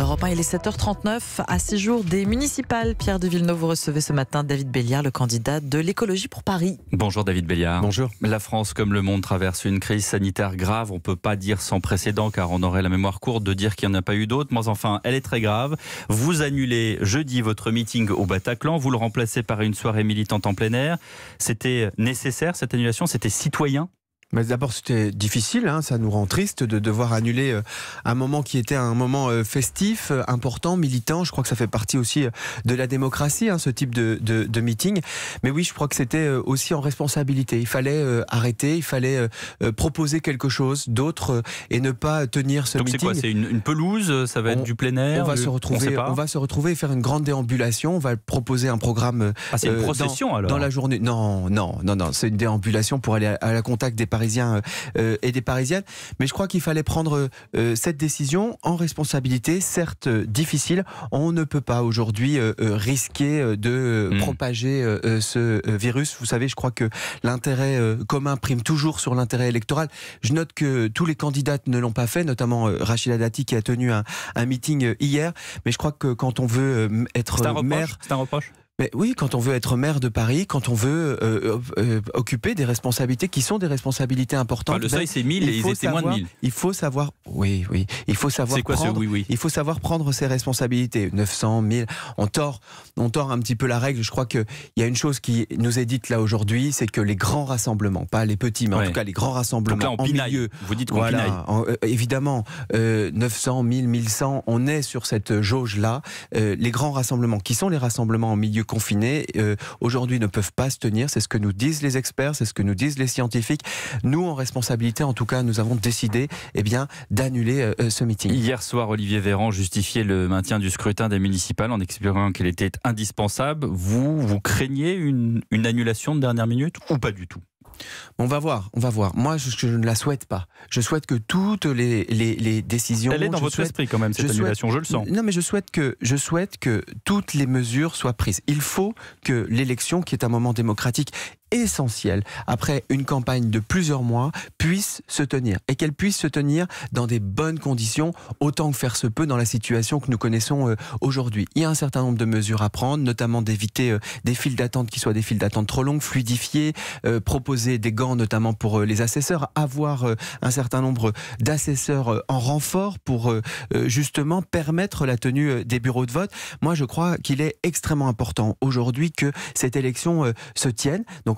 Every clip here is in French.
Europe 1, il est 7h39. À 6 jours des municipales, Pierre de Villeneuve, vous recevez ce matin David Béliard, le candidat de l'écologie pour Paris. Bonjour David Béliard. Bonjour. La France, comme le monde, traverse une crise sanitaire grave. On ne peut pas dire sans précédent, car on aurait la mémoire courte de dire qu'il n'y en a pas eu d'autres. Mais enfin, elle est très grave. Vous annulez jeudi votre meeting au Bataclan. Vous le remplacez par une soirée militante en plein air. C'était nécessaire cette annulation C'était citoyen mais d'abord, c'était difficile, hein. ça nous rend triste de devoir annuler euh, un moment qui était un moment euh, festif, euh, important, militant. Je crois que ça fait partie aussi de la démocratie, hein, ce type de, de, meeting. Mais oui, je crois que c'était aussi en responsabilité. Il fallait arrêter, il fallait proposer quelque chose d'autre et ne pas tenir ce Donc C'est quoi C'est une, pelouse Ça va être du plein air On va, se retrouver, on, va se retrouver et faire une grande déambulation. On va proposer un programme. Ah, c'est une procession dans, alors Dans la journée. Non, non, non, non. C'est une déambulation pour aller à, la contact des parents Parisiens euh, euh, et des Parisiennes. Mais je crois qu'il fallait prendre euh, cette décision en responsabilité, certes difficile. On ne peut pas aujourd'hui risquer de hmm. propager ce virus. Vous savez, je crois que l'intérêt commun prime toujours sur l'intérêt électoral. Je note que tous les candidats ne l'ont pas fait, notamment Rachida Dati qui a tenu un, meeting hier. Mais je crois que quand on veut être maire. C'est un reproche mais ben oui, quand on veut être maire de Paris, quand on veut euh, euh, euh, occuper des responsabilités qui sont des responsabilités importantes. Ah, le seuil, ben, c'est 1000 et ils étaient moins de 1000. Il faut savoir. Oui, oui. Il faut savoir. Quoi, prendre, oui, Il faut savoir prendre ses responsabilités. 900, 1000. On tord, on tord un petit peu la règle. Je crois qu'il y a une chose qui nous est dite là aujourd'hui, c'est que les grands rassemblements, pas les petits, mais en tout cas les grands rassemblements en milieu. Vous dites voilà, évidemment, 900, 1000, 1100, on est sur cette jauge-là. les grands rassemblements, qui sont les rassemblements en milieu confinés, euh, aujourd'hui ne peuvent pas se tenir. C'est ce que nous disent les experts, c'est ce que nous disent les scientifiques. Nous, en responsabilité, en tout cas, nous avons décidé eh bien, d'annuler euh, euh, ce meeting. Hier soir, Olivier Véran justifiait le maintien du scrutin des municipales en expliquant qu'il était indispensable. Vous, vous craignez une annulation de dernière minute ou pas du tout on va voir, on va voir. Moi, je, ne la souhaite pas. Je souhaite que toutes les, les, décisions. Elle est dans votre esprit quand même cette je annulation, je le sens. Non, mais je souhaite que je souhaite que toutes les mesures soient prises. Il faut que l'élection, qui est un moment démocratique essentiel, après une campagne de plusieurs mois, puisse se tenir et qu'elle puisse se tenir dans des bonnes conditions, autant que faire se peut dans la situation que nous connaissons euh, aujourd'hui. Il y a un certain nombre de mesures à prendre, notamment d'éviter euh, des files d'attente qui soient des files d'attente trop longues, fluidifier, euh, proposer des gants notamment pour les assesseurs, avoir un certain nombre d'assesseurs en renfort pour justement permettre la tenue des bureaux de vote. Moi, je crois qu'il est extrêmement important aujourd'hui que cette élection se tienne. Donc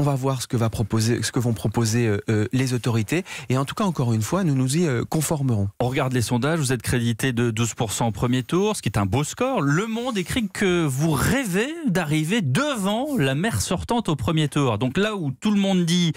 on va voir ce que, va proposer, ce que vont proposer euh, euh, les autorités. Et en tout cas, encore une fois, nous nous y euh, conformerons. On regarde les sondages, vous êtes crédité de 12% au premier tour, ce qui est un beau score. Le Monde écrit que vous rêvez d'arriver devant la mère sortante au premier tour. Donc là où tout le monde dit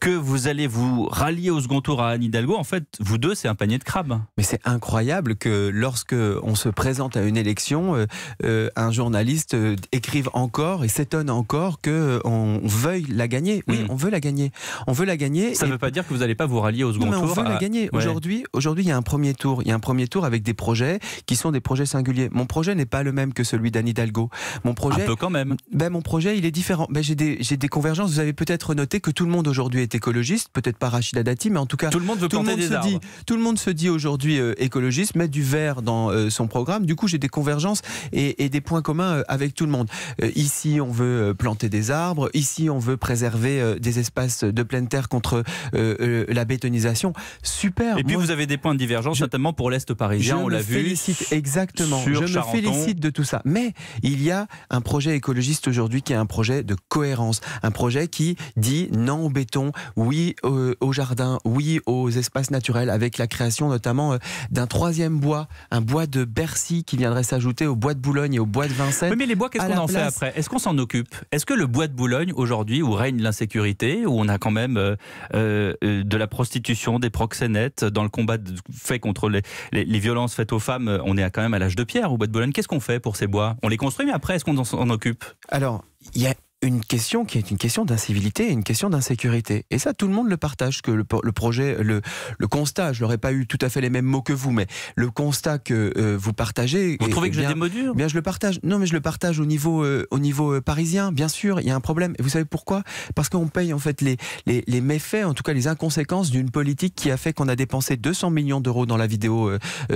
que vous allez vous rallier au second tour à Anne Hidalgo, en fait, vous deux, c'est un panier de crabes. Mais c'est incroyable que lorsque on se présente à une élection, un journaliste écrive encore et s'étonne encore qu'on veuille la gagner. Oui, hmm. on veut la gagner. On veut la gagner. Ça ne veut pas dire que vous n'allez pas vous rallier aux second mais on veut la gagner. Aujourd'hui, aujourd'hui, il y a un premier tour. Il y a un premier tour avec des projets qui sont des projets singuliers. Mon projet n'est pas le même que celui d'Anne Hidalgo. Mon projet, un peu quand même. Ben, mon projet, il est différent. Ben, j'ai des, convergences. Vous avez peut-être noté que tout le monde aujourd'hui est écologiste. Peut-être pas Rachida Dati, mais en tout cas, tout le monde se Dit, le monde se dit aujourd'hui euh, écologiste, met du vert dans euh, son programme. Du coup, j'ai des convergences et, des points communs euh, avec tout le monde. ici, on veut planter des arbres. Ici, on veut préserver réserver euh, des espaces de pleine terre contre euh, euh, la bétonisation. Super. Et puis vous avez des points de divergence, notamment pour l'Est parisien, on l'a vu. Félicite, exactement. je me félicite de tout ça. Mais il y a un projet écologiste aujourd'hui qui est un projet de cohérence, un projet qui dit non au béton, oui au, jardins, jardin, oui aux espaces naturels, avec la création notamment d'un troisième bois, un bois de Bercy qui viendrait s'ajouter au bois de Boulogne et au bois de Vincennes. mais les bois, qu'est-ce qu'on en fait après Est-ce qu'on s'en occupe Est-ce que le bois de Boulogne aujourd'hui ou règne l'insécurité, où on a quand même euh, euh, euh, de la prostitution, des proxénètes, dans le combat fait contre les, violences faites aux femmes, on est quand même à l'âge de pierre au bois de Boulogne. Qu'est-ce qu'on fait pour ces bois On les construit, mais après, est-ce qu'on s'en occupe Alors, il y a une question qui est une question d'incivilité et une question d'insécurité. Et ça, tout le monde le partage, que le, projet, le, le, constat, je n'aurais pas eu tout à fait les mêmes mots que vous, mais le constat que euh, vous partagez... Vous trouvez que j'ai je démodure Bien, je le partage. Non, mais je le partage au niveau, euh, au niveau euh, parisien, bien sûr, il y a un problème. Et vous savez pourquoi Parce qu'on paye en fait les, les, les, méfaits, en tout cas les inconséquences d'une politique qui a fait qu'on a dépensé 200 millions d'euros dans la vidéo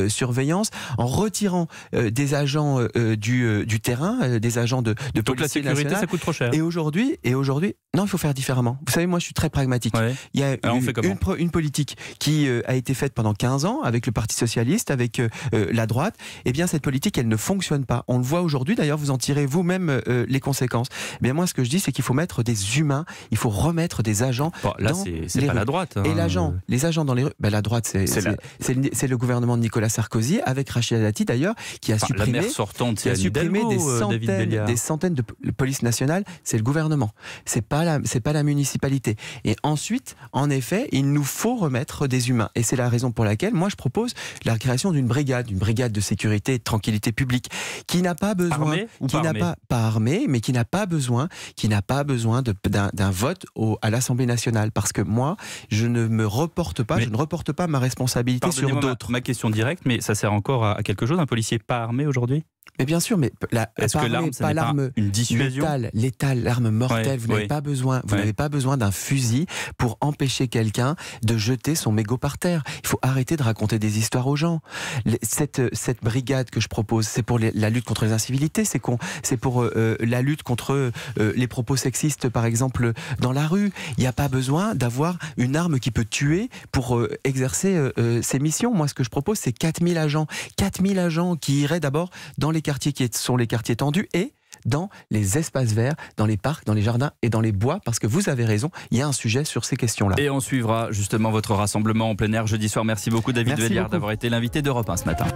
surveillance en retirant des agents du, du terrain, des agents de, de Donc la sécurité, ça coûte trop cher. Et aujourd'hui, et aujourd'hui, non, il faut faire différemment. Vous savez, moi, je suis très pragmatique. Il y a une, politique qui euh, a été faite pendant 15 ans avec le Parti socialiste, avec euh, euh, la droite. Eh bien, cette politique, elle ne fonctionne pas. On le voit aujourd'hui. D'ailleurs, vous en tirez vous-même les conséquences. mais moi, ce que je dis, c'est qu'il faut mettre des humains. Il faut remettre des agents. Bon, là, c'est pas la droite. Hein. Et l'agent, les agents dans les rues. Bah, la droite, c'est le, gouvernement de Nicolas Sarkozy avec Rachida Dati, d'ailleurs, qui a supprimé, des, centaines, de police nationale. C'est le gouvernement. C'est pas c'est pas la municipalité. Et ensuite, en effet, il nous faut remettre des humains. Et c'est la raison pour laquelle moi je propose la création d'une brigade, une brigade de sécurité et de tranquillité publique, qui n'a pas besoin, qui n'a pas, pas armée, mais qui n'a pas besoin, qui n'a pas besoin d'un vote au, à l'Assemblée nationale, parce que moi, je ne me reporte pas, je ne reporte pas ma responsabilité sur d'autres. Ma, question directe, mais ça sert encore à quelque chose, un policier pas armé aujourd'hui mais bien sûr, mais la, Est-ce que l'arme, pas l'arme une dissuasion létale, l'arme mortelle, vous n'avez pas besoin, vous n'avez pas besoin d'un fusil pour empêcher quelqu'un de jeter son mégot par terre. Il faut arrêter de raconter des histoires aux gens. Cette, cette brigade que je propose, c'est pour la lutte contre les incivilités, c'est, qu'on, c'est pour euh, euh, la lutte contre euh, les propos sexistes, par exemple, dans la rue. Il n'y a pas besoin d'avoir une arme qui peut tuer pour exercer ses missions. Moi, ce que je propose, c'est 4000 agents. 4000 agents qui iraient d'abord dans les les quartiers qui sont les quartiers tendus et dans les espaces verts, dans les parcs, dans les jardins et dans les bois, parce que vous avez raison, il y a un sujet sur ces questions-là. Et on suivra justement votre rassemblement en plein air jeudi soir. Merci beaucoup David Véliard d'avoir été l'invité d'Europe 1 ce matin.